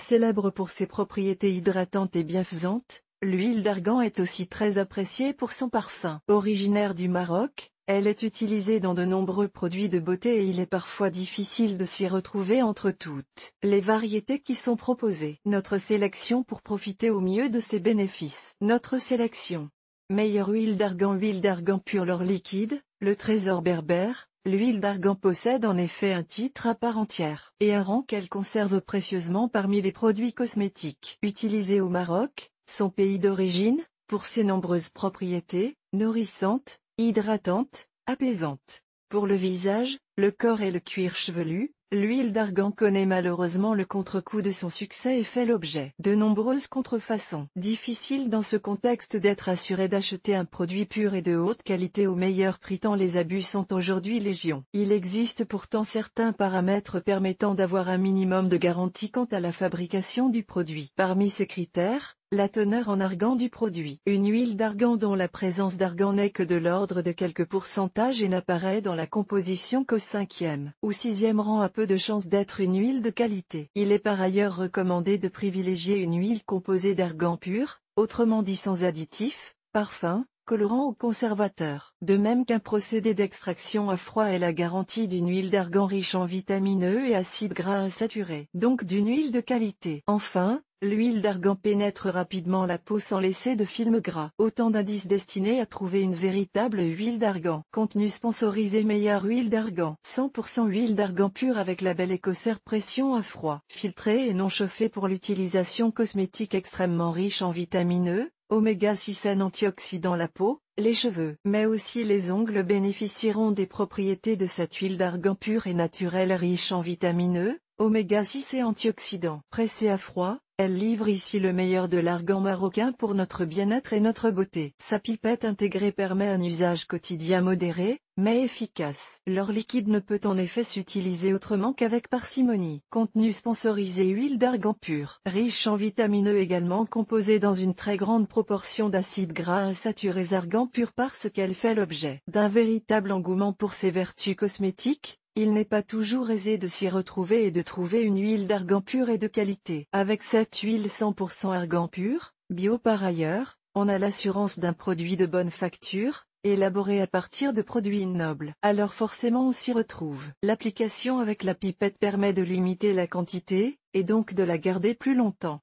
Célèbre pour ses propriétés hydratantes et bienfaisantes, l'huile d'argan est aussi très appréciée pour son parfum. Originaire du Maroc, elle est utilisée dans de nombreux produits de beauté et il est parfois difficile de s'y retrouver entre toutes les variétés qui sont proposées. Notre sélection pour profiter au mieux de ses bénéfices. Notre sélection. Meilleure huile d'argan Huile d'argan pure l'or liquide, le trésor berbère, L'huile d'argan possède en effet un titre à part entière et un rang qu'elle conserve précieusement parmi les produits cosmétiques utilisés au Maroc, son pays d'origine, pour ses nombreuses propriétés, nourrissantes, hydratantes, apaisantes. Pour le visage, le corps et le cuir chevelu, l'huile d'argan connaît malheureusement le contre-coup de son succès et fait l'objet de nombreuses contrefaçons. Difficile dans ce contexte d'être assuré d'acheter un produit pur et de haute qualité au meilleur prix tant les abus sont aujourd'hui légion. Il existe pourtant certains paramètres permettant d'avoir un minimum de garantie quant à la fabrication du produit. Parmi ces critères, la teneur en argan du produit. Une huile d'argan dont la présence d'argan n'est que de l'ordre de quelques pourcentages et n'apparaît dans la composition qu'au cinquième ou sixième rang a peu de chances d'être une huile de qualité. Il est par ailleurs recommandé de privilégier une huile composée d'argan pur, autrement dit sans additifs, parfums, colorant ou conservateur. De même qu'un procédé d'extraction à froid est la garantie d'une huile d'argan riche en E et acides gras insaturés, donc d'une huile de qualité. Enfin, L'huile d'argan pénètre rapidement la peau sans laisser de film gras. Autant d'indices destinés à trouver une véritable huile d'argan. Contenu sponsorisé meilleure huile d'argan. 100% huile d'argan pure avec label écosère pression à froid. Filtrée et non chauffée pour l'utilisation cosmétique extrêmement riche en vitamine E, Oméga 6 N antioxydant la peau, les cheveux, mais aussi les ongles bénéficieront des propriétés de cette huile d'argan pure et naturelle riche en vitamine E, oméga 6 et Antioxydant. Pressé à froid, elle livre ici le meilleur de l'argan marocain pour notre bien-être et notre beauté. Sa pipette intégrée permet un usage quotidien modéré, mais efficace. Leur liquide ne peut en effet s'utiliser autrement qu'avec parcimonie. Contenu sponsorisé huile d'argan pur. Riche en vitamineux e également composée dans une très grande proportion d'acides gras insaturés argan pur parce qu'elle fait l'objet d'un véritable engouement pour ses vertus cosmétiques, il n'est pas toujours aisé de s'y retrouver et de trouver une huile d'argan pur et de qualité. Avec cette huile 100% argan pur, bio par ailleurs, on a l'assurance d'un produit de bonne facture, élaboré à partir de produits nobles. Alors forcément on s'y retrouve. L'application avec la pipette permet de limiter la quantité, et donc de la garder plus longtemps.